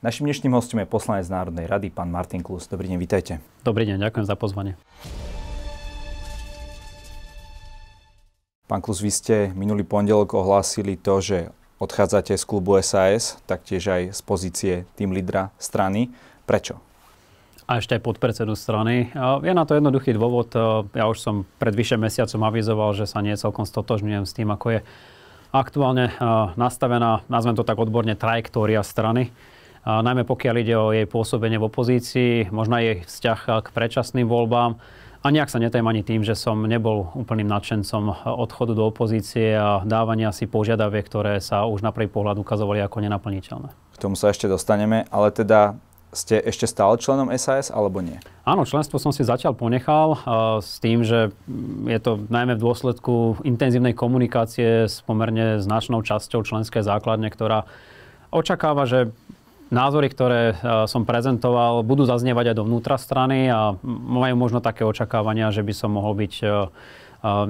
Našim dnešným hostom je poslanec Národnej rady, pán Martin Klus. Dobrý deň, vítajte. Dobrý deň, ďakujem za pozvanie. Pán Klus, vy ste minulý pondelok ohlásili to, že odchádzate z klubu SAS, taktiež aj z pozície tým lídra strany. Prečo? a ešte aj podpredsedu strany. Je na to jednoduchý dôvod. Ja už som pred vyše mesiacom avizoval, že sa nie celkom stotožňujem s tým, ako je aktuálne nastavená, nazvem to tak odborne, trajektória strany najmä pokiaľ ide o jej pôsobenie v opozícii, možno jej vzťah k predčasným voľbám. A nejak sa netajem ani tým, že som nebol úplným nadšencom odchodu do opozície a dávania si požiadavie, ktoré sa už na prvý pohľad ukazovali ako nenaplniteľné. K tomu sa ešte dostaneme, ale teda ste ešte stále členom SAS alebo nie? Áno, členstvo som si zatiaľ ponechal s tým, že je to najmä v dôsledku intenzívnej komunikácie s pomerne značnou časťou členskej základne, ktorá očakáva, že názory, ktoré e, som prezentoval, budú zaznievať aj do vnútra strany a majú možno také očakávania, že by som mohol byť e, e,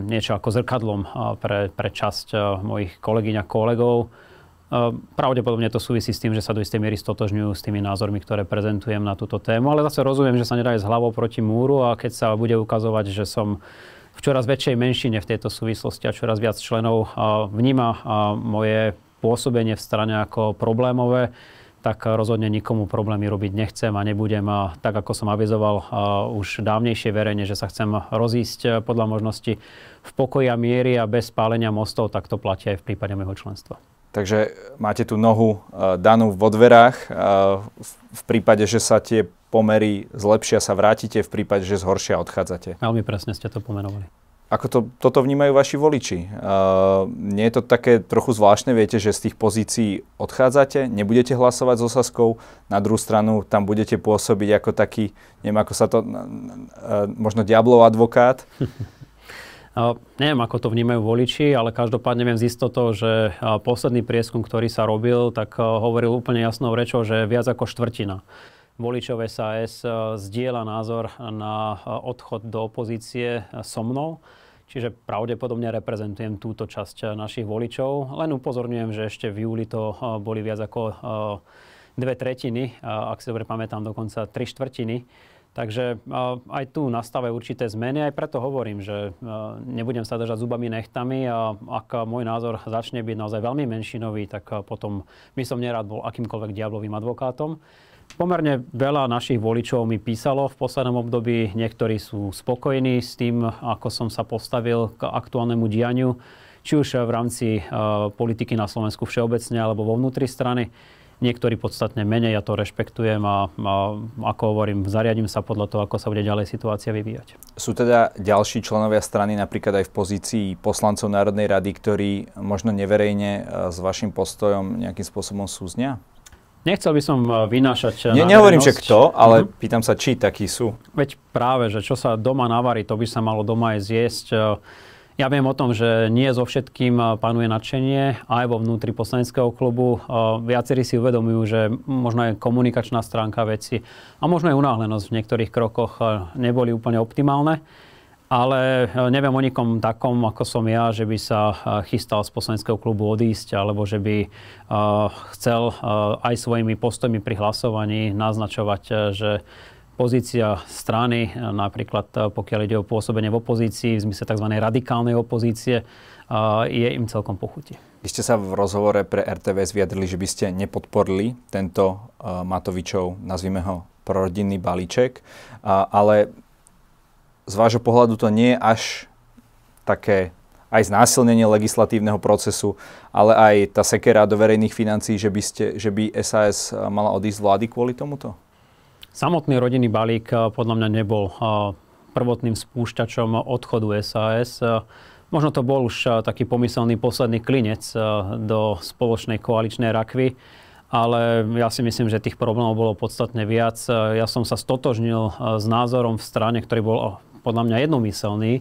niečo ako zrkadlom pre, pre časť mojich kolegyň a kolegov. Pravdepodobne to súvisí s tým, že sa do istej miery stotožňujú s tými názormi, ktoré prezentujem na túto tému, ale zase rozumiem, že sa nedá ísť hlavou proti múru a keď sa bude ukazovať, že som v čoraz väčšej menšine v tejto súvislosti a čoraz viac členov vníma moje pôsobenie v strane ako problémové, tak rozhodne nikomu problémy robiť nechcem a nebudem, tak ako som avizoval už dávnejšie verejne, že sa chcem rozísť e, podľa možnosti v pokoji a miery a bez spálenia mostov, tak to platí aj v prípade môjho členstva. Takže máte tú nohu e, danú vo dverách. E, v prípade, že sa tie pomery zlepšia, sa vrátite, v prípade, že zhoršia, odchádzate. Veľmi presne ste to pomenovali. Ako to, toto vnímajú vaši voliči? Uh, nie je to také trochu zvláštne, viete, že z tých pozícií odchádzate, nebudete hlasovať so Saskou, na druhú stranu tam budete pôsobiť ako taký, neviem, ako sa to, uh, možno diablov advokát. Uh, neviem, ako to vnímajú voliči, ale každopádne viem z istotou, že uh, posledný prieskum, ktorý sa robil, tak uh, hovoril úplne jasnou rečou, že viac ako štvrtina voličov SAS zdieľa názor na odchod do opozície so mnou. Čiže pravdepodobne reprezentujem túto časť eh, našich voličov. Len upozorňujem, že ešte v júli to eh, boli viac ako eh, dve tretiny, ak si dobre pamätám, dokonca tri štvrtiny. Takže aj tu nastávajú určité zmeny, aj preto hovorím, že nebudem sa držať zubami nechtami a ak môj názor začne byť naozaj veľmi menšinový, tak potom by som nerád bol akýmkoľvek diablovým advokátom. Pomerne veľa našich voličov mi písalo v poslednom období. Niektorí sú spokojní s tým, ako som sa postavil k aktuálnemu dianiu, či už v rámci e, politiky na Slovensku všeobecne alebo vo vnútri strany. Niektorí podstatne menej, ja to rešpektujem a, a ako hovorím, zariadím sa podľa toho, ako sa bude ďalej situácia vyvíjať. Sú teda ďalší členovia strany napríklad aj v pozícii poslancov Národnej rady, ktorí možno neverejne e, s vašim postojom nejakým spôsobom súznia? Nechcel by som e, vynášať... E, ne, nehovorím, že kto, mhm. ale mm-hmm. pýtam sa, či takí sú. Veď práve, že čo sa doma navarí, to by sa malo doma aj zjesť. E, ja viem o tom, že nie so všetkým panuje nadšenie aj vo vnútri poslaneckého klubu. Viacerí si uvedomujú, že možno je komunikačná stránka veci a možno aj unáhlenosť v niektorých krokoch neboli úplne optimálne ale e, neviem o nikom takom, ako som ja, že by sa e, chystal z poslaneckého klubu odísť, alebo že by e, chcel aj svojimi postojmi pri hlasovaní naznačovať, že pozícia strany, napríklad pokiaľ ide o pôsobenie v opozícii, v zmysle tzv. radikálnej opozície, je im celkom pochutí. Vy ste sa v rozhovore pre RTVS vyjadrili, že by ste nepodporili tento Matovičov, nazvime ho, prorodinný balíček, ale z vášho pohľadu to nie je až také aj znásilnenie legislatívneho procesu, ale aj tá sekera do verejných financií, že by, ste, že by SAS eh, mala odísť z vlády kvôli tomuto? Samotný rodinný balík eh, podľa mňa nebol eh, prvotným spúšťačom odchodu SAS. Možno to bol už taký pomyselný posledný klinec do spoločnej koaličnej rakvy, ale ja si myslím, že tých problémov bolo podstatne viac. Ja som sa stotožnil s názorom v strane, ktorý bol podľa mňa jednomyselný,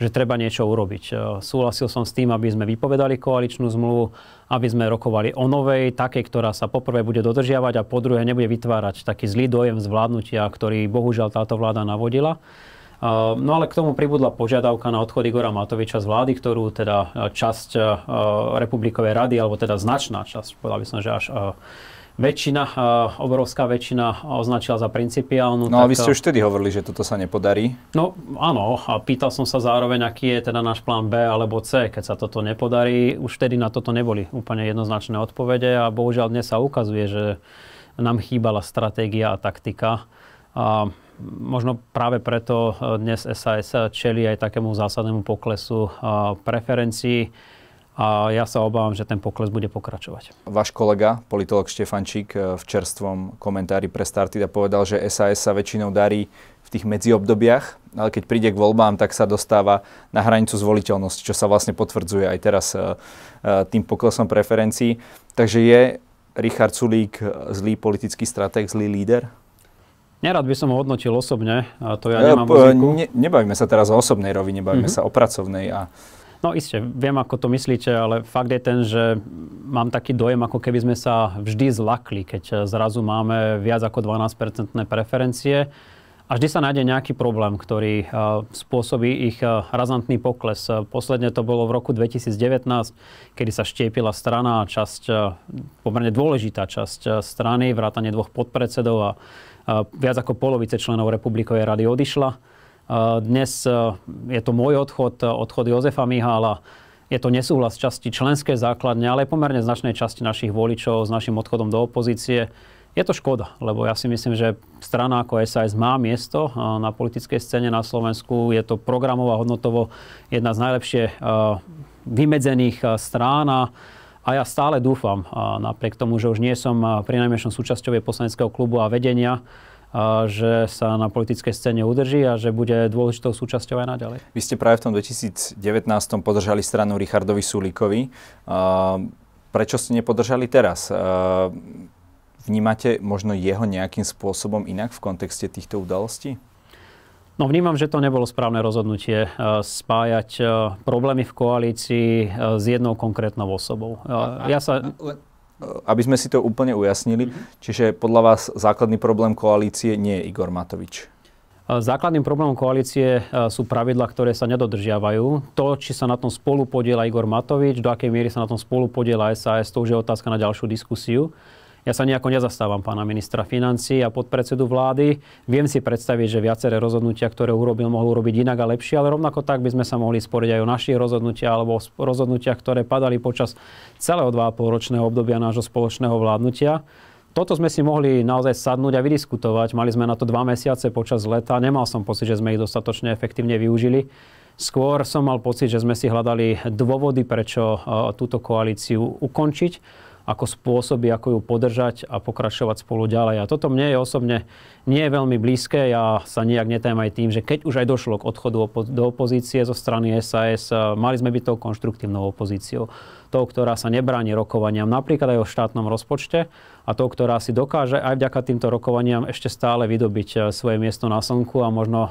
že treba niečo urobiť. E, súhlasil som s tým, aby sme vypovedali koaličnú zmluvu, aby sme rokovali o novej, takej, ktorá sa poprvé bude dodržiavať a po druhé nebude vytvárať taký zlý dojem vládnutia, ktorý bohužiaľ táto vláda navodila. E, no ale k tomu pribudla požiadavka na odchod Igora Matoviča z vlády, ktorú teda e, časť Republikovej rady, alebo teda značná časť, povedal by som, že až väčšina, eh, obrovská väčšina označila za principiálnu. No ale vy ste eh, už vtedy hovorili, že toto sa nepodarí. No áno, a pýtal som sa zároveň, aký je teda náš plán B alebo C, keď sa toto nepodarí. Už vtedy na toto neboli úplne jednoznačné odpovede a bohužiaľ dnes sa ukazuje, že nám chýbala stratégia a taktika. A možno práve preto eh, dnes SAS čeli aj takému zásadnému poklesu preferencií a ja sa obávam, že ten pokles bude pokračovať. Váš kolega, politolog Štefančík, eh, v čerstvom komentári pre Startida povedal, že SAS sa väčšinou darí v tých medziobdobiach, ale keď príde k voľbám, tak sa dostáva na hranicu zvoliteľnosti, čo sa vlastne potvrdzuje aj teraz eh, eh, tým poklesom preferencií. Takže je Richard Sulík zlý politický stratég, zlý líder? Nerad by som ho hodnotil osobne, to ja nemám ne, Nebavíme sa teraz o osobnej rovine, bavíme mm-hmm. sa o pracovnej a No iste, viem, ako to myslíte, ale fakt je ten, že mám taký dojem, ako keby sme sa vždy zlakli, keď eh, zrazu máme viac ako 12-percentné preferencie. A vždy sa nájde nejaký problém, ktorý eh, spôsobí ich eh, razantný pokles. Posledne to bolo v roku 2019, kedy sa štiepila strana a časť, pomerne dôležitá časť strany, vrátanie dvoch podpredsedov a viac ako polovice členov Republikovej rady odišla. Eh, dnes eh, je to môj odchod, eh, odchod Jozefa Mihála. Je to nesúhlas časti členskej základne, ale aj pomerne značnej časti našich voličov s našim odchodom do opozície. Je to škoda, lebo ja si myslím, že strana ako SAS má miesto na politickej scéne na Slovensku. Je to programová hodnotovo jedna z najlepšie vymedzených strán a ja stále dúfam, napriek tomu, že už nie som pri najmenšom súčasťou poslaneckého klubu a vedenia, že sa na politickej scéne udrží a že bude dôležitou súčasťou aj naďalej. Vy ste práve v tom 2019 podržali stranu Richardovi Sulíkovi. Prečo ste nepodržali teraz? Vnímate možno jeho nejakým spôsobom inak v kontexte týchto udalostí? No vnímam, že to nebolo správne rozhodnutie e, spájať e, problémy v koalícii e, s jednou konkrétnou osobou. A, ja sa... Eh, aby sme si to úplne ujasnili, mhm. čiže podľa vás základný problém koalície nie je Igor Matovič? Eh, základným problémom koalície eh, sú pravidla, ktoré sa nedodržiavajú. To, či sa na tom spolu podiela Igor Matovič, do akej miery sa na tom spolu podiela SAS, to už je otázka na ďalšiu diskusiu. Ja sa nejako nezastávam pána ministra financí a podpredsedu vlády. Viem si predstaviť, že viaceré rozhodnutia, ktoré urobil, mohol urobiť inak a lepšie, ale rovnako tak by sme sa mohli sporiť aj o našich rozhodnutia alebo o rozhodnutia, ktoré padali počas celého 2,5 ročného obdobia nášho spoločného vládnutia toto sme si mohli naozaj sadnúť a vydiskutovať. Mali sme na to dva mesiace počas leta. Nemal som pocit, že sme ich dostatočne efektívne využili. Skôr som mal pocit, že sme si hľadali dôvody, prečo e, túto koalíciu ukončiť ako spôsoby, ako ju podržať a pokračovať spolu ďalej. A toto mne je osobne nie je veľmi blízke. Ja sa nejak netajem aj tým, že keď už aj došlo k odchodu do opozície zo strany SAS, mali sme byť tou konštruktívnou opozíciou tou, ktorá sa nebráni rokovaniam, napríklad aj o štátnom rozpočte a tou, ktorá si dokáže aj vďaka týmto rokovaniam ešte stále vydobiť e, svoje miesto na slnku a možno e,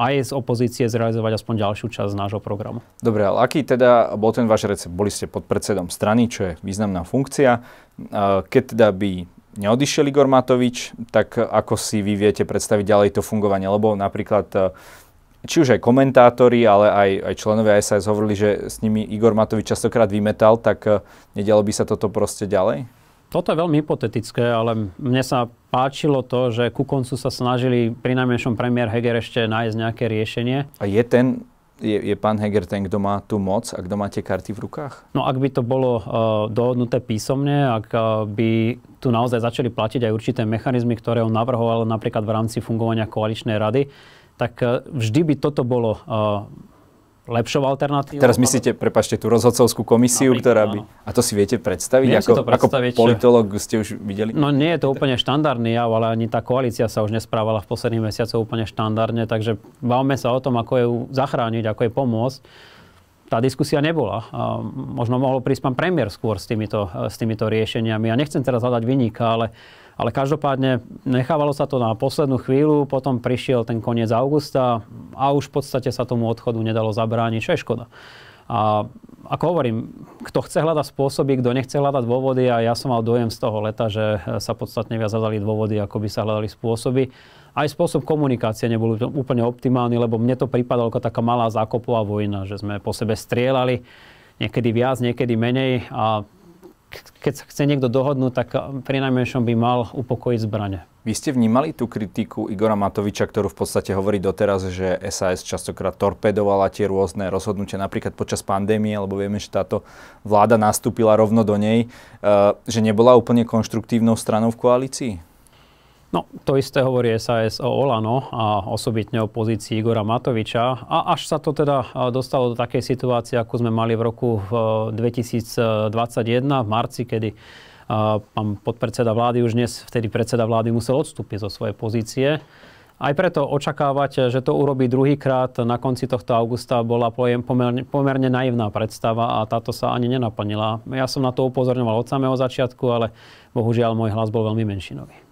aj z opozície zrealizovať aspoň ďalšiu časť nášho programu. Dobre, ale aký teda bol ten váš recept? Boli ste pod predsedom strany, čo je významná funkcia. E, keď teda by neodišiel Igor Matovič, tak ako si vy viete predstaviť ďalej to fungovanie? Lebo napríklad či už aj komentátori, ale aj, aj členovia SIS hovorili, že s nimi Igor Matovič častokrát vymetal, tak eh, nedialo by sa toto proste ďalej? Toto je veľmi hypotetické, ale mne sa páčilo to, že ku koncu sa snažili pri najmenšom premiér Heger ešte nájsť nejaké riešenie. A je ten je, je pán Heger ten, kto má tú moc a kto má tie karty v rukách? No ak by to bolo uh, dohodnuté písomne, ak uh, by tu naozaj začali platiť aj určité mechanizmy, ktoré on navrhoval napríklad v rámci fungovania koaličnej rady, tak e, vždy by toto bolo e, lepšou alternatívou. Teraz myslíte, prepačte, tú rozhodcovskú komisiu, no, ktorá by... A to si viete predstaviť? Viem ako, si to predstaviť. Ako politolog ste už videli? No nie je to úplne štandardný jav, ale ani tá koalícia sa už nesprávala v posledných mesiacoch úplne štandardne, takže bavme sa o tom, ako ju zachrániť, ako jej pomôcť. Tá diskusia nebola. Možno mohol prísť pán premiér skôr s týmito, e, s týmito riešeniami. Ja nechcem teraz hľadať vyníka, ale uh, ale každopádne nechávalo sa to na poslednú chvíľu, potom prišiel ten koniec augusta a už v podstate sa tomu odchodu nedalo zabrániť, čo je škoda. A ako hovorím, kto chce hľadať spôsoby, kto nechce hľadať dôvody a ja som mal dojem z toho leta, že sa podstatne viac hľadali dôvody, ako by sa hľadali spôsoby. Aj spôsob komunikácie nebol úplne optimálny, lebo mne to pripadalo ako taká malá zákopová vojna, že sme po sebe strieľali niekedy viac, niekedy menej a keď sa chce niekto dohodnúť, tak pri najmenšom by mal upokojiť zbrane. Vy ste vnímali tú kritiku Igora Matoviča, ktorú v podstate hovorí doteraz, že SAS častokrát torpedovala tie rôzne rozhodnutia, napríklad počas pandémie, lebo vieme, že táto vláda nastúpila rovno do nej, eh, že nebola úplne konštruktívnou stranou v koalícii? No, to isté hovorí SAS o Olano a osobitne o pozícii Igora Matoviča. A až sa to teda dostalo do takej situácie, ako sme mali v roku 2021 v marci, kedy pán podpredseda vlády už dnes, vtedy predseda vlády musel odstúpiť zo svojej pozície. Aj preto očakávať, že to urobí druhýkrát na konci tohto augusta bola pomerne, pomerne naivná predstava a táto sa ani nenaplnila. Ja som na to upozorňoval od samého začiatku, ale bohužiaľ môj hlas bol veľmi menšinový.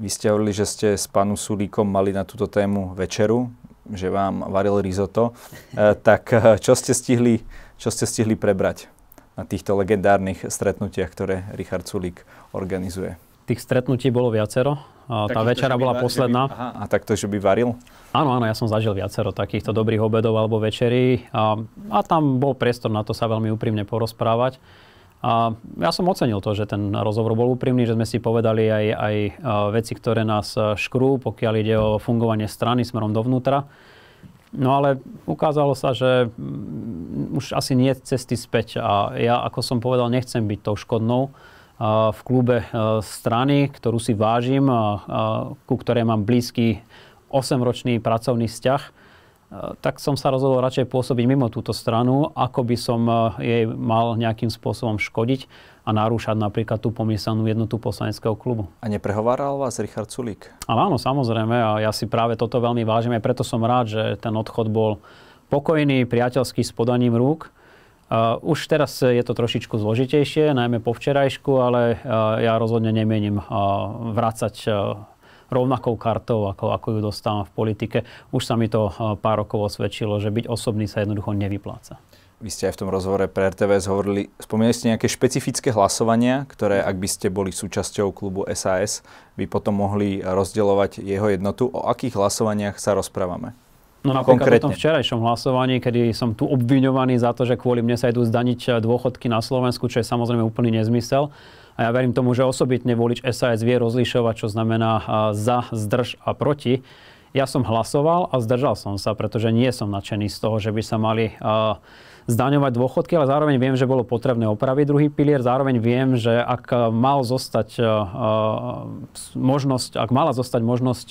Vy ste hovorili, že ste s pánom Sulíkom mali na túto tému večeru, že vám varil risotto. E, tak e, čo ste, stihli, čo ste stihli prebrať na týchto legendárnych stretnutiach, ktoré Richard Sulík organizuje? Tých stretnutí bolo viacero. Takýchto, tá večera bola varil, posledná. By, aha, a takto, že by varil? Áno, áno, ja som zažil viacero takýchto dobrých obedov alebo večerí a, a tam bol priestor na to sa veľmi úprimne porozprávať. A ja som ocenil to, že ten rozhovor bol úprimný, že sme si povedali aj, aj e, veci, ktoré nás e, škrú, pokiaľ ide o fungovanie strany smerom dovnútra. No ale ukázalo sa, že mm, už asi nie je cesty späť a ja, ako som povedal, nechcem byť tou škodnou e, v klube strany, ktorú si vážim, ku ktorej mám blízky 8-ročný pracovný vzťah tak som sa rozhodol radšej pôsobiť mimo túto stranu, ako by som eh, jej mal nejakým spôsobom škodiť a narúšať napríklad tú pomyselnú jednotu poslaneckého klubu. A neprehováral vás Richard Sulík? Ale áno, samozrejme. A ja si práve toto veľmi vážim. Aj preto som rád, že ten odchod bol pokojný, priateľský, s podaním rúk. Eh, už teraz je to trošičku zložitejšie, najmä po včerajšku, ale eh, ja rozhodne nemienim vrácať rovnakou kartou, ako, ako ju dostávam v politike. Už sa mi to eh, pár rokov osvedčilo, že byť osobný sa jednoducho nevypláca. Vy ste aj v tom rozhovore pre RTV hovorili, spomínali ste nejaké špecifické hlasovania, ktoré, ak by ste boli súčasťou klubu SAS, by potom mohli rozdeľovať jeho jednotu. O akých hlasovaniach sa rozprávame? No napríklad Konkrétne. o tom včerajšom hlasovaní, kedy som tu obviňovaný za to, že kvôli mne sa idú zdaniť eh, dôchodky na Slovensku, čo je samozrejme úplný nezmysel. A ja verím tomu, že osobitne volič SAS vie rozlišovať, čo znamená za, zdrž a proti. Ja som hlasoval a zdržal som sa, pretože nie som nadšený z toho, že by sa mali zdaňovať dôchodky, ale zároveň viem, že bolo potrebné opraviť druhý pilier, zároveň viem, že ak mal zostať možnosť, ak mala zostať možnosť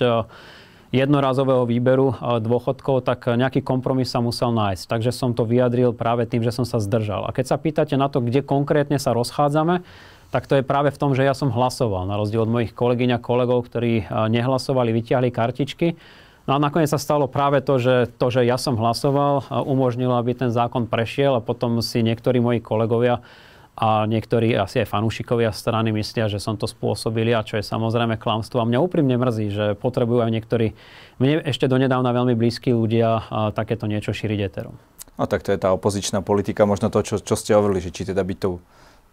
jednorazového jednorázového výberu dôchodkov, tak nejaký kompromis sa musel nájsť. Takže som to vyjadril práve tým, že som sa zdržal. A keď sa pýtate na to, kde konkrétne sa rozchádzame, tak to je práve v tom, že ja som hlasoval, na rozdiel od mojich kolegyň a kolegov, ktorí e, nehlasovali, vyťahli kartičky. No a nakoniec sa stalo práve to, že to, že ja som hlasoval, e, umožnilo, aby ten zákon prešiel a potom si niektorí moji kolegovia a niektorí asi aj fanúšikovia strany myslia, že som to spôsobili a čo je samozrejme klamstvo. A mňa úprimne mrzí, že potrebujú aj niektorí, mne ešte donedávna veľmi blízki ľudia e, takéto niečo šíriť eterom. No tak to je tá opozičná politika, možno to, čo, čo ste hovorili, že či teda by to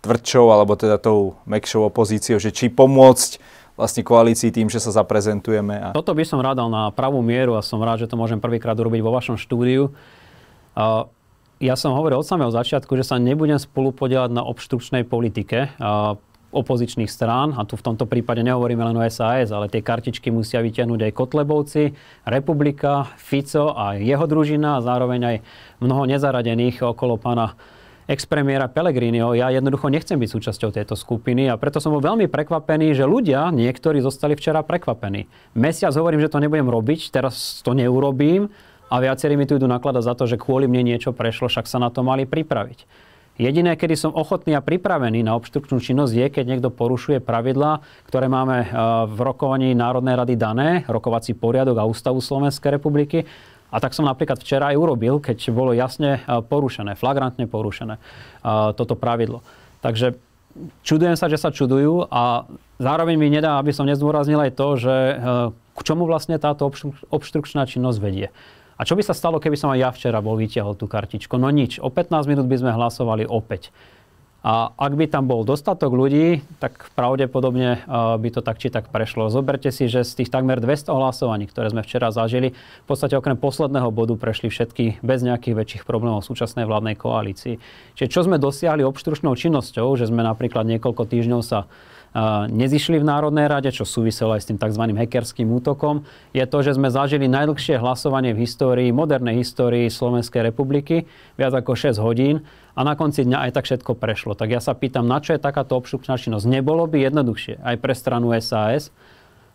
tvrdšou alebo teda tou mekšou opozíciou, že či pomôcť vlastne koalícii tým, že sa zaprezentujeme. A... Toto by som rádal na pravú mieru a som rád, že to môžem prvýkrát urobiť vo vašom štúdiu. ja som hovoril od samého začiatku, že sa nebudem spolupodielať na obštručnej politike opozičných strán, a tu v tomto prípade nehovoríme len o SAS, ale tie kartičky musia vytiahnuť aj Kotlebovci, Republika, Fico a jeho družina a zároveň aj mnoho nezaradených okolo pána ex-premiéra Pellegriniho. Ja jednoducho nechcem byť súčasťou tejto skupiny a preto som bol veľmi prekvapený, že ľudia, niektorí zostali včera prekvapení. Mesiac hovorím, že to nebudem robiť, teraz to neurobím a viacerí mi tu idú nakladať za to, že kvôli mne niečo prešlo, však sa na to mali pripraviť. Jediné, kedy som ochotný a pripravený na obštrukčnú činnosť, je, keď niekto porušuje pravidlá, ktoré máme eh, v rokovaní Národnej rady dané, rokovací poriadok a ústavu Slovenskej republiky a tak som napríklad včera aj urobil, keď bolo jasne e, porušené, flagrantne porušené e, toto pravidlo. Takže čudujem sa, že sa čudujú a zároveň mi nedá, aby som nezdôraznil aj to, že e, k čomu vlastne táto obštrukčná činnosť vedie. A čo by sa stalo, keby som aj ja včera bol vytiahol tú kartičku? No nič. O 15 minút by sme hlasovali opäť. A ak by tam bol dostatok ľudí, tak pravdepodobne eh, by to tak či tak prešlo. Zoberte si, že z tých takmer 200 hlasovaní, ktoré sme včera zažili, v podstate okrem posledného bodu prešli všetky bez nejakých väčších problémov v súčasnej vládnej koalícii. Čiže čo sme dosiahli obštručnou činnosťou, že sme napríklad niekoľko týždňov sa nezišli v Národnej rade, čo súviselo aj s tým tzv. hackerským útokom, je to, že sme zažili najdlhšie hlasovanie v histórii, modernej histórii Slovenskej republiky, viac ako 6 hodín a na konci dňa aj tak všetko prešlo. Tak ja sa pýtam, na čo je takáto obštrukčná činnosť? Nebolo by jednoduchšie aj pre stranu SAS,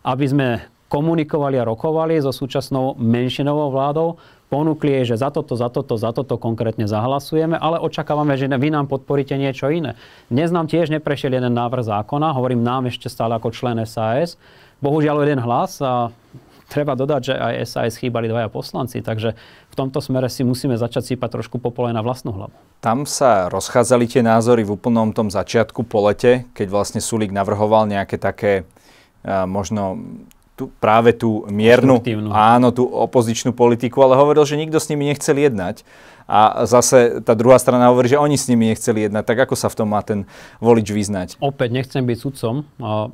aby sme komunikovali a rokovali so súčasnou menšinovou vládou, ponúkli jej, že za toto, za toto, za toto konkrétne zahlasujeme, ale očakávame, že vy nám podporíte niečo iné. Dnes nám tiež neprešiel jeden návrh zákona, hovorím nám ešte stále ako člen SAS. Bohužiaľ jeden hlas a treba dodať, že aj SAS chýbali dvaja poslanci, takže v tomto smere si musíme začať sípať trošku popole na vlastnú hlavu. Tam sa rozchádzali tie názory v úplnom tom začiatku po lete, keď vlastne Sulík navrhoval nejaké také možno tú, práve tú miernu, áno, tú opozičnú politiku, ale hovoril, že nikto s nimi nechcel jednať. A zase tá druhá strana hovorí, že oni s nimi nechceli jednať. Tak ako sa v tom má ten volič vyznať? Opäť nechcem byť sudcom.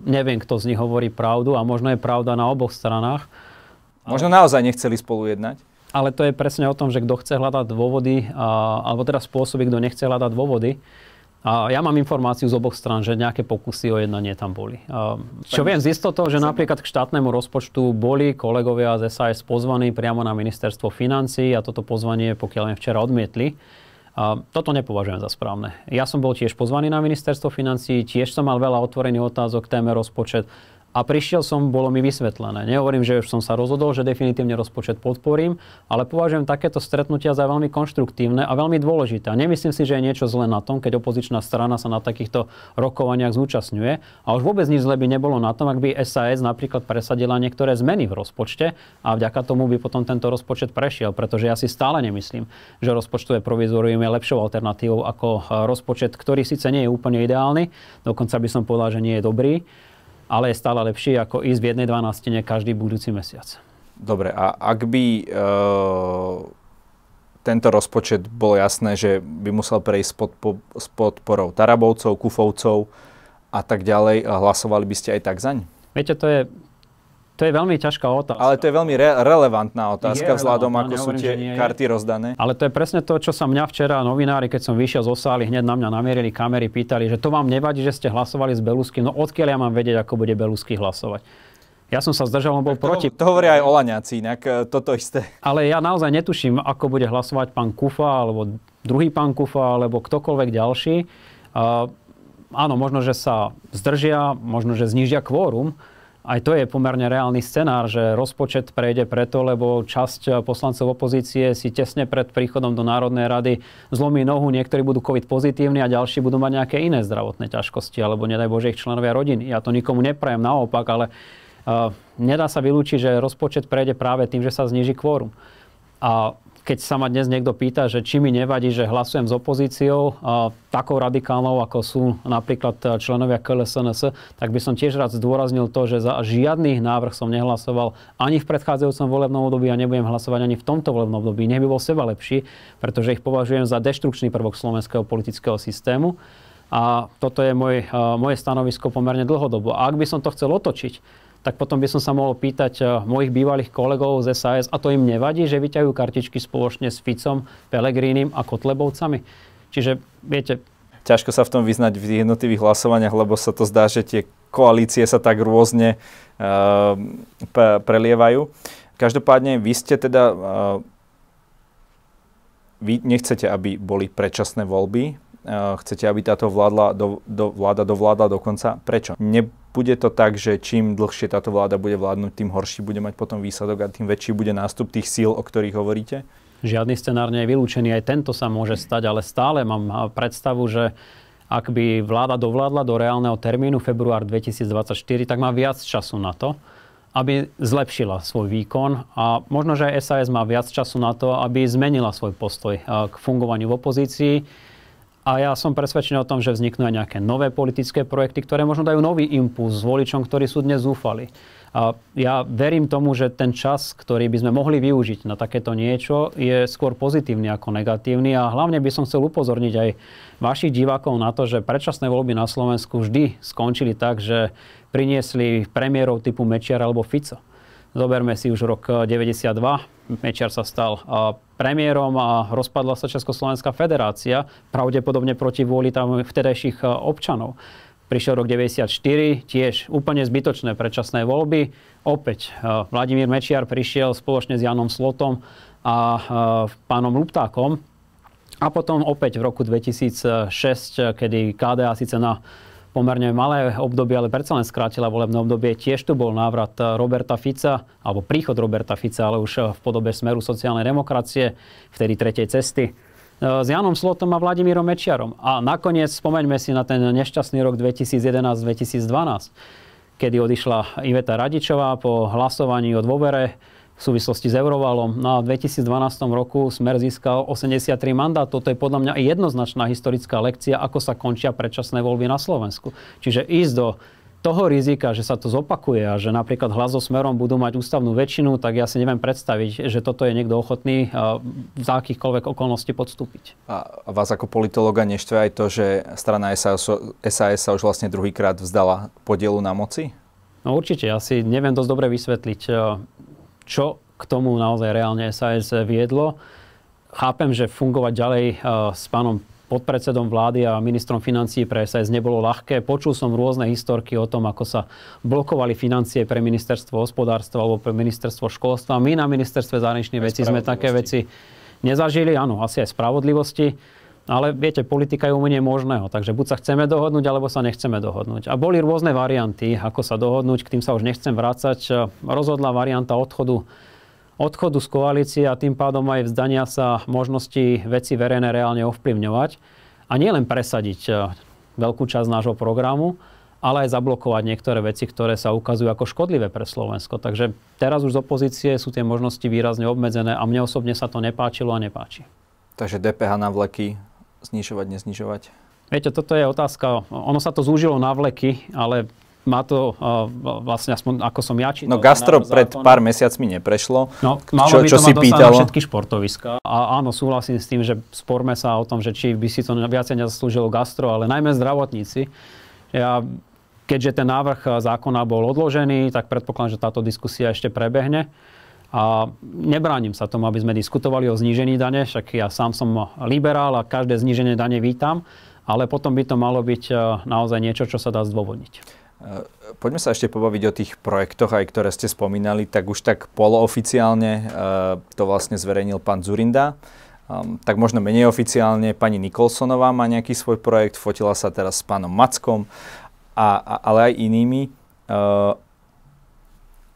neviem, kto z nich hovorí pravdu a možno je pravda na oboch stranách. Možno naozaj nechceli spolu jednať? Ale to je presne o tom, že kto chce hľadať dôvody, alebo teda spôsoby, kto nechce hľadať dôvody. A ja mám informáciu z oboch strán, že nejaké pokusy o jednanie tam boli. A čo viem z istotou, že napríklad k štátnemu rozpočtu boli kolegovia z SAS pozvaní priamo na ministerstvo financí a toto pozvanie, pokiaľ viem, včera odmietli. A toto nepovažujem za správne. Ja som bol tiež pozvaný na ministerstvo financí, tiež som mal veľa otvorených otázok téme rozpočet a prišiel som, bolo mi vysvetlené. Nehovorím, že už som sa rozhodol, že definitívne rozpočet podporím, ale považujem takéto stretnutia za veľmi konštruktívne a veľmi dôležité. A nemyslím si, že je niečo zlé na tom, keď opozičná strana sa na takýchto rokovaniach zúčastňuje. A už vôbec nič zle by nebolo na tom, ak by SAS napríklad presadila niektoré zmeny v rozpočte a vďaka tomu by potom tento rozpočet prešiel, pretože ja si stále nemyslím, že rozpočtové provizorium je lepšou alternatívou ako rozpočet, ktorý síce nie je úplne ideálny, dokonca by som povedal, že nie je dobrý, ale je stále lepšie ako ísť v jednej dvanáctine každý budúci mesiac. Dobre, a ak by e, tento rozpočet bol jasné, že by musel prejsť pod, po, s podporou Tarabovcov, Kufovcov a tak ďalej, hlasovali by ste aj tak zaň? Viete, to je to je veľmi ťažká otázka. Ale to je veľmi re- relevantná otázka je vzhľadom, ako sú tie karty rozdané. Ale to je presne to, čo sa mňa včera novinári, keď som vyšiel zo sály, hneď na mňa namierili kamery, pýtali, že to vám nevadí, že ste hlasovali s Belusky. No odkiaľ ja mám vedieť, ako bude Belusky hlasovať? Ja som sa zdržal, on bol to, proti. To hovoria aj Olaňáci, inak e, toto isté. Ale ja naozaj netuším, ako bude hlasovať pán Kufa, alebo druhý pán Kufa, alebo ktokoľvek ďalší. Uh, áno, možno, že sa zdržia, možno, že znižia kvórum, aj to je pomerne reálny scenár, že rozpočet prejde preto, lebo časť poslancov opozície si tesne pred príchodom do Národnej rady zlomí nohu, niektorí budú COVID pozitívni a ďalší budú mať nejaké iné zdravotné ťažkosti, alebo nedaj Bože ich členovia rodiny. Ja to nikomu neprajem, naopak, ale uh, nedá sa vylúčiť, že rozpočet prejde práve tým, že sa zniží kvórum. A keď sa ma dnes niekto pýta, že či mi nevadí, že hlasujem s opozíciou, a takou radikálnou, ako sú napríklad e, členovia KLSNS, tak by som tiež rád zdôraznil to, že za žiadny návrh som nehlasoval ani v predchádzajúcom volebnom období a nebudem hlasovať ani v tomto volebnom období. Nech by bol seba lepší, pretože ich považujem za deštrukčný prvok slovenského politického systému. A toto je moje, moje stanovisko pomerne dlhodobo. A ak by som to chcel otočiť, tak potom by som sa mohol pýtať e, mojich bývalých kolegov z SAS, a to im nevadí, že vyťajú kartičky spoločne s Ficom, Pelegrínim a Kotlebovcami. Čiže, viete... Ťažko sa v tom vyznať v jednotlivých hlasovaniach, lebo sa to zdá, že tie koalície sa tak rôzne uh, e, p- prelievajú. Každopádne, vy ste teda... Uh, vy nechcete, aby boli predčasné voľby, chcete, aby táto vládla do, do, vláda dovládla dokonca. Prečo? Ne, bude to tak, že čím dlhšie táto vláda bude vládnuť, tým horší bude mať potom výsledok a tým väčší bude nástup tých síl, o ktorých hovoríte? Žiadny scenár nie je vylúčený, aj tento sa môže stať, ale stále mám predstavu, že ak by vláda dovládla do reálneho termínu február 2024, tak má viac času na to, aby zlepšila svoj výkon a možno, že aj SAS má viac času na to, aby zmenila svoj postoj eh, k fungovaniu v opozícii a ja som presvedčený o tom, že vzniknú aj nejaké nové politické projekty, ktoré možno dajú nový impuls voličom, ktorí sú dnes zúfali. A ja verím tomu, že ten čas, ktorý by sme mohli využiť na takéto niečo, je skôr pozitívny ako negatívny a hlavne by som chcel upozorniť aj vašich divákov na to, že predčasné voľby na Slovensku vždy skončili tak, že priniesli premiérov typu Mečiar alebo Fico. Zoberme si už rok 92, eh, Mečiar sa stal premiérom a rozpadla sa Československá federácia, pravdepodobne proti vôli tam vtedajších občanov. Prišiel rok 94, tiež úplne zbytočné predčasné voľby. Opäť Vladimír Mečiar prišiel spoločne s Janom Slotom a pánom Luptákom. A potom opäť v roku 2006, kedy KDA síce na pomerne malé obdobie, ale predsa len skrátila volebné obdobie. Tiež tu bol návrat eh, Roberta Fica, alebo príchod Roberta Fica, ale už eh, v podobe smeru sociálnej demokracie, vtedy tretej cesty eh, s Janom Slotom a Vladimírom Mečiarom. A nakoniec spomeňme si na ten nešťastný rok 2011-2012, kedy odišla Iveta Radičová po hlasovaní o dôvere v súvislosti s Eurovalom. Na no 2012 roku Smer získal 83 mandát. Toto je podľa mňa jednoznačná historická lekcia, ako sa končia predčasné voľby na Slovensku. Čiže ísť do toho rizika, že sa to zopakuje a že napríklad hlas so smerom budú mať ústavnú väčšinu, tak ja si neviem predstaviť, že toto je niekto ochotný e, za akýchkoľvek okolností podstúpiť. A vás ako politologa neštve aj to, že strana SAS, SAS sa už vlastne druhýkrát vzdala podielu na moci? No určite, ja si neviem dosť dobre vysvetliť, e, čo k tomu naozaj reálne SAS viedlo. Chápem, že fungovať ďalej eh, s pánom podpredsedom vlády a ministrom financií pre SAS nebolo ľahké. Počul som rôzne historky o tom, ako sa blokovali financie pre ministerstvo hospodárstva alebo pre ministerstvo školstva. My na ministerstve zahraničných vecí sme také veci nezažili, áno, asi aj spravodlivosti ale viete, politika je umenie možného, takže buď sa chceme dohodnúť, alebo sa nechceme dohodnúť. A boli rôzne varianty, ako sa dohodnúť, k tým sa už nechcem vrácať. Rozhodla varianta odchodu odchodu z koalície a tým pádom aj vzdania sa možnosti veci verejné reálne ovplyvňovať a nielen presadiť e, veľkú časť nášho programu, ale aj zablokovať niektoré veci, ktoré sa ukazujú ako škodlivé pre Slovensko. Takže teraz už z opozície sú tie možnosti výrazne obmedzené a mne osobne sa to nepáčilo a nepáči. Takže DPH na vleky znižovať, neznižovať? Viete, toto je otázka. Ono sa to zúžilo na vleky, ale má to uh, vlastne aspoň ako som ja čítal. No gastro pred pár mesiacmi neprešlo. No, malo čo, by čo to si pýtalo? všetky športoviska. A áno, súhlasím s tým, že sporme sa o tom, že či by si to viacej nezaslúžilo gastro, ale najmä zdravotníci. Ja, keďže ten návrh zákona bol odložený, tak predpokladám, že táto diskusia ešte prebehne. A nebránim sa tomu, aby sme diskutovali o znížení dane, však ja sám som liberál a každé zníženie dane vítam, ale potom by to malo byť e, naozaj niečo, čo sa dá zdôvodniť. E, poďme sa ešte pobaviť o tých projektoch, aj ktoré ste spomínali. Tak už tak polooficiálne e, to vlastne zverejnil pán Zurinda. Ehm, tak možno menej oficiálne pani Nikolsonová má nejaký svoj projekt, fotila sa teraz s pánom Mackom, a, a, ale aj inými.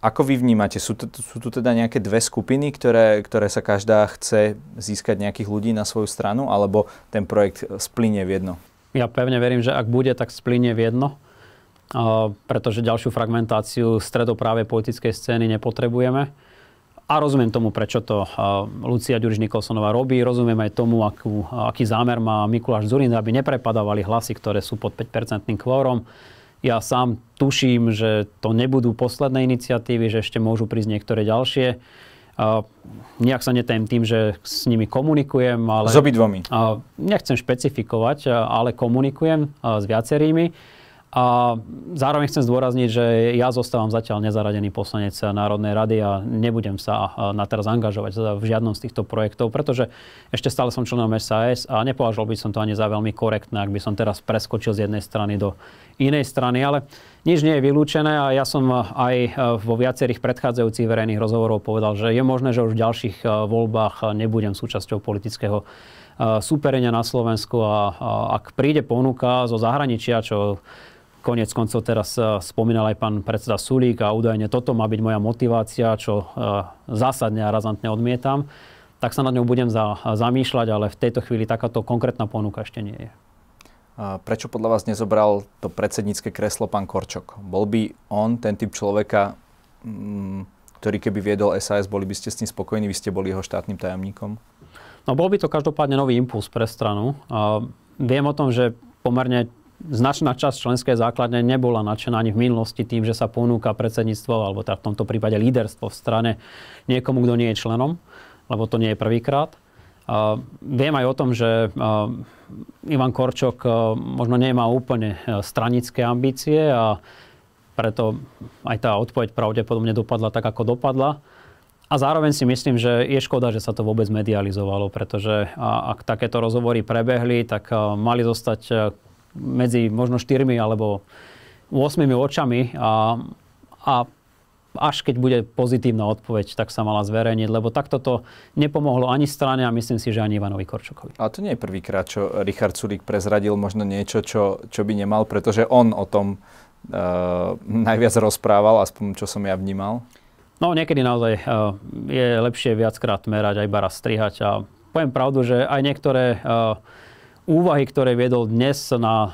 Ako vy vnímate, sú, t- sú tu teda nejaké dve skupiny, ktoré, ktoré sa každá chce získať nejakých ľudí na svoju stranu, alebo ten projekt eh, splynie v jedno? Ja pevne verím, že ak bude, tak splynie v jedno, pretože ďalšiu fragmentáciu stredoprávej politickej scény nepotrebujeme. A rozumiem tomu, prečo to eh, Lucia Ďuriš Nikolsonová robí. Rozumiem aj tomu, akú, aký zámer má Mikuláš Zurinda, aby neprepadávali hlasy, ktoré sú pod 5-percentným kvórom. Ja sám tuším, že to nebudú posledné iniciatívy, že ešte môžu prísť niektoré ďalšie. A nejak sa netajem tým, že s nimi komunikujem. Ale, s obidvomi. A nechcem špecifikovať, ale komunikujem s viacerými. A zároveň chcem zdôrazniť, že ja zostávam zatiaľ nezaradený poslanec Národnej rady a nebudem sa na teraz angažovať v žiadnom z týchto projektov, pretože ešte stále som členom SAS a nepovažoval by som to ani za veľmi korektné, ak by som teraz preskočil z jednej strany do inej strany, ale nič nie je vylúčené a ja som aj e, vo viacerých predchádzajúcich verejných rozhovorov povedal, že je možné, že už v ďalších e, voľbách nebudem súčasťou politického e, súperenia na Slovensku a, a ak príde ponuka zo zahraničia, čo Konec koncov teraz eh, spomínal aj pán predseda Sulík a údajne toto má byť moja motivácia, čo eh, zásadne a razantne odmietam, tak sa nad ňou budem za, zamýšľať, ale v tejto chvíli takáto konkrétna ponuka ešte nie je. Prečo podľa vás nezobral to predsednícke kreslo pán Korčok? Bol by on ten typ človeka, mm, ktorý keby viedol SAS, boli by ste s ním spokojní, vy ste boli jeho štátnym tajomníkom? No bol by to každopádne nový impuls pre stranu. Viem o tom, že pomerne značná časť členskej základne nebola nadšená ani v minulosti tým, že sa ponúka predsedníctvo, alebo teda v tomto prípade líderstvo v strane niekomu, kto nie je členom, lebo to nie je prvýkrát. Uh, viem aj o tom, že uh, Ivan Korčok uh, možno nemá úplne e, stranické ambície a preto aj tá odpoveď pravdepodobne dopadla tak, ako dopadla. A zároveň si myslím, že je škoda, že sa to vôbec medializovalo, pretože ak takéto rozhovory prebehli, tak mali zostať medzi možno štyrmi alebo 8 očami a, a až keď bude pozitívna odpoveď, tak sa mala zverejniť, lebo takto to nepomohlo ani strane a myslím si, že ani Ivanovi Korčokovi. A to nie je prvýkrát, čo Richard Sulík prezradil možno niečo, čo, čo by nemal, pretože on o tom e, najviac rozprával, aspoň čo som ja vnímal. No niekedy naozaj e, je lepšie viackrát merať, aj raz strihať a poviem pravdu, že aj niektoré e, úvahy, ktoré viedol dnes na eh,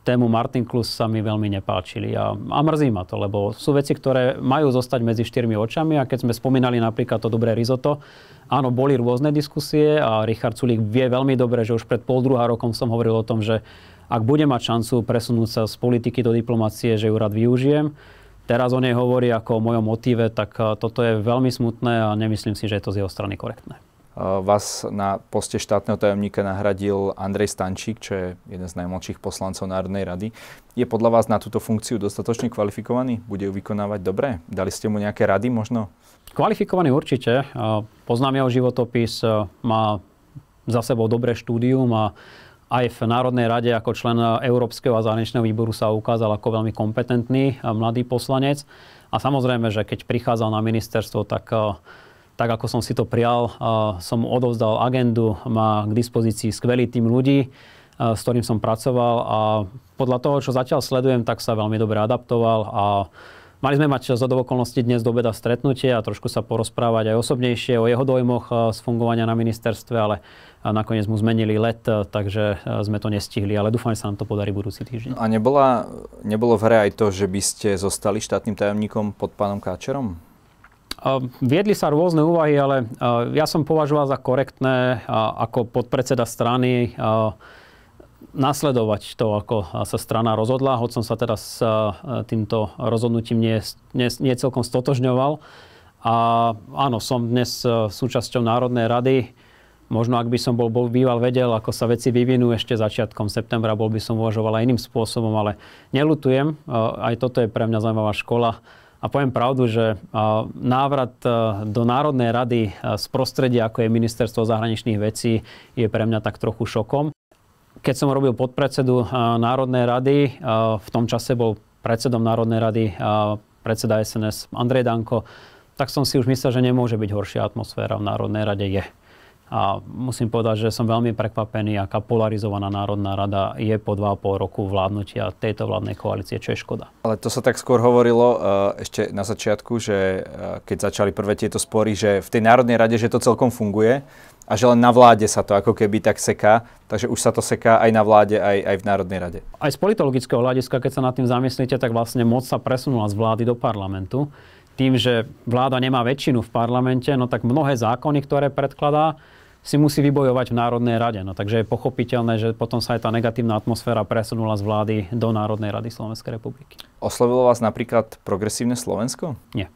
tému Martin Klus sa mi veľmi nepáčili a, a mrzí ma to, lebo sú veci, ktoré majú zostať medzi štyrmi očami a keď sme spomínali napríklad to dobré risotto, áno, boli rôzne diskusie a Richard Sulík vie veľmi dobre, že už pred pol druhá rokom som hovoril o tom, že ak bude mať šancu presunúť sa z politiky do diplomácie, že ju rád využijem. Teraz o nej hovorí ako o mojom motíve, tak eh, toto je veľmi smutné a nemyslím si, že je to z jeho strany korektné. Eh, vás na poste štátneho tajomníka nahradil Andrej Stančík, čo je jeden z najmladších poslancov Národnej rady. Je podľa vás na túto funkciu dostatočne kvalifikovaný? Bude ju vykonávať dobre? Dali ste mu nejaké rady možno? Kvalifikovaný určite. Eh, poznám jeho životopis, eh, má za sebou dobré štúdium a aj v Národnej rade ako člen Európskeho a zahraničného výboru sa ukázal ako veľmi kompetentný mladý poslanec. A samozrejme, že keď prichádzal na ministerstvo, tak tak ako som si to prial, som mu odovzdal agendu, má k dispozícii skvelý tým ľudí, s ktorým som pracoval a podľa toho, čo zatiaľ sledujem, tak sa veľmi dobre adaptoval a Mali sme mať za okolností dnes do obeda stretnutie a trošku sa porozprávať aj osobnejšie o jeho dojmoch z fungovania na ministerstve, ale nakoniec mu zmenili let, takže sme to nestihli, ale dúfam, že sa nám to podarí budúci týždeň. A nebola, nebolo v hre aj to, že by ste zostali štátnym tajomníkom pod pánom Káčerom? Ehm, viedli sa rôzne úvahy, ale ehm, ja som považoval za korektné ako podpredseda strany ehm, nasledovať to, ako sa strana rozhodla, hoď som sa teda s e, týmto rozhodnutím nie, nie, nie celkom stotožňoval. A áno, som dnes e, súčasťou Národnej rady. Možno ak by som bol, bol býval vedel, ako sa veci vyvinú ešte začiatkom septembra, bol by som uvažoval aj iným spôsobom, ale nelutujem. E, aj toto je pre mňa zaujímavá škola a poviem pravdu, že návrat e, do Národnej rady e, z prostredia, ako je Ministerstvo zahraničných vecí, je pre mňa tak trochu šokom. Keď som robil podpredsedu e, Národnej rady, v tom čase bol predsedom Národnej rady predseda SNS Andrej Danko, tak som si už myslel, že nemôže byť horšia atmosféra v Národnej rade. Je. A musím povedať, že som veľmi prekvapený, aká polarizovaná Národná rada je po 2,5 roku vládnutia tejto vládnej koalície, čo je škoda. Ale to sa tak skôr hovorilo e, ešte na začiatku, že e, keď začali prvé tieto spory, že v tej Národnej rade, že to celkom funguje a že len na vláde sa to ako keby tak seká. Takže už sa to seká aj na vláde, aj, aj v Národnej rade. Aj z politologického hľadiska, keď sa nad tým zamyslíte, tak vlastne moc sa presunula z vlády do parlamentu. Tým, že vláda nemá väčšinu v parlamente, no tak mnohé zákony, ktoré predkladá, si musí vybojovať v Národnej rade. No, takže je pochopiteľné, že potom sa aj tá negatívna atmosféra presunula z vlády do Národnej rady Slovenskej republiky. Oslovilo vás napríklad progresívne Slovensko? Nie.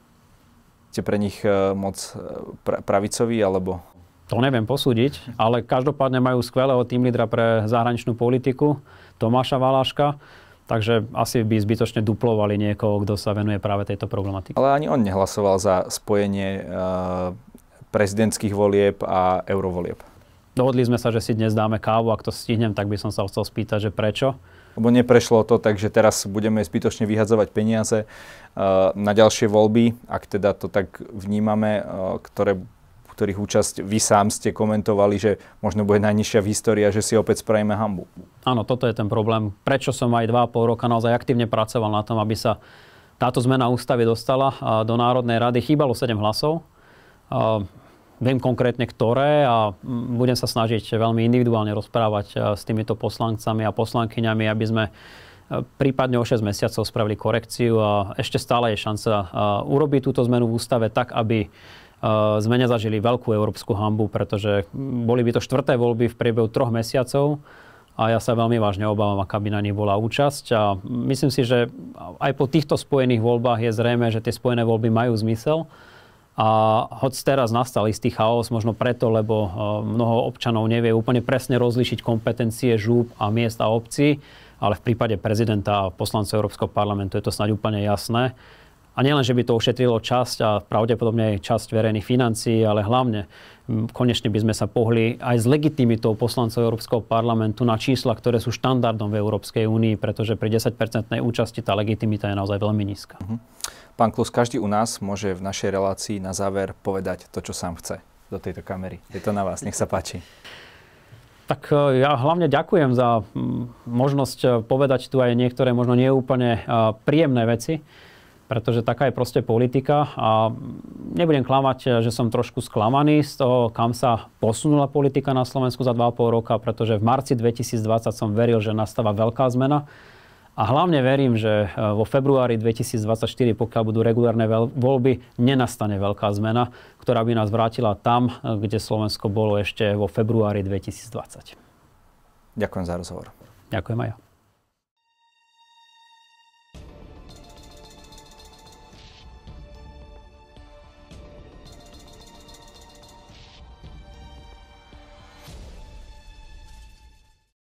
Ste pre nich e, moc e, pravicoví alebo to neviem posúdiť, ale každopádne majú skvelého tým lídra pre zahraničnú politiku, Tomáša Valáška, takže asi by zbytočne duplovali niekoho, kto sa venuje práve tejto problematike. Ale ani on nehlasoval za spojenie uh prezidentských volieb a eurovolieb. Dohodli sme sa, že si dnes dáme kávu. Ak to stihnem, tak by som sa chcel spýtať, že prečo? Lebo neprešlo to, takže teraz budeme zbytočne vyhadzovať peniaze eh, na ďalšie voľby, ak teda to tak vnímame, eh, ktoré ktorých účasť vy sám ste komentovali, že možno bude najnižšia v histórii a že si opäť spravíme hambu. Áno, toto je ten problém. Prečo som aj 2,5 roka naozaj aktívne pracoval na tom, aby sa táto zmena ústavy dostala eh, do Národnej rady? Chýbalo 7 hlasov. Viem konkrétne ktoré a mm, budem sa snažiť veľmi individuálne rozprávať e, s týmito poslancami a poslankyňami, aby sme e, prípadne o 6 mesiacov spravili korekciu a ešte stále je šanca e, urobiť túto zmenu v ústave tak, aby sme nezažili veľkú európsku hambu, pretože mm, boli by to štvrté voľby v priebehu troch mesiacov a ja sa veľmi vážne obávam, aká by na nich bola účasť. A myslím si, že aj po týchto spojených voľbách je zrejme, že tie spojené voľby majú zmysel a hoď teraz nastal istý chaos, možno preto, lebo eh, mnoho občanov nevie úplne presne rozlišiť kompetencie žúb a miest a obcí, ale v prípade prezidenta a poslancov Európskeho parlamentu je to snáď úplne jasné. A nielen, že by to ušetrilo časť a pravdepodobne aj časť verejných financií, ale hlavne konečne by sme sa pohli aj s legitimitou poslancov Európskeho parlamentu na čísla, ktoré sú štandardom v Európskej únii, pretože pri 10-percentnej účasti tá legitimita je naozaj veľmi nízka. Mhm. Pán Klus, každý u nás môže v našej relácii na záver povedať to, čo sám chce do tejto kamery. Je to na vás, nech sa páči. Tak e, ja hlavne ďakujem za možnosť e, povedať tu aj niektoré možno neúplne e, príjemné veci pretože taká je proste politika a nebudem klamať, že som trošku sklamaný z toho, kam sa posunula politika na Slovensku za 2,5 roka, pretože v marci 2020 som veril, že nastáva veľká zmena a hlavne verím, že e, vo februári 2024, pokiaľ budú regulárne voľby, nenastane veľká zmena, ktorá by nás vrátila tam, e, kde Slovensko bolo ešte vo februári 2020. Ďakujem za rozhovor. Ďakujem aj ja.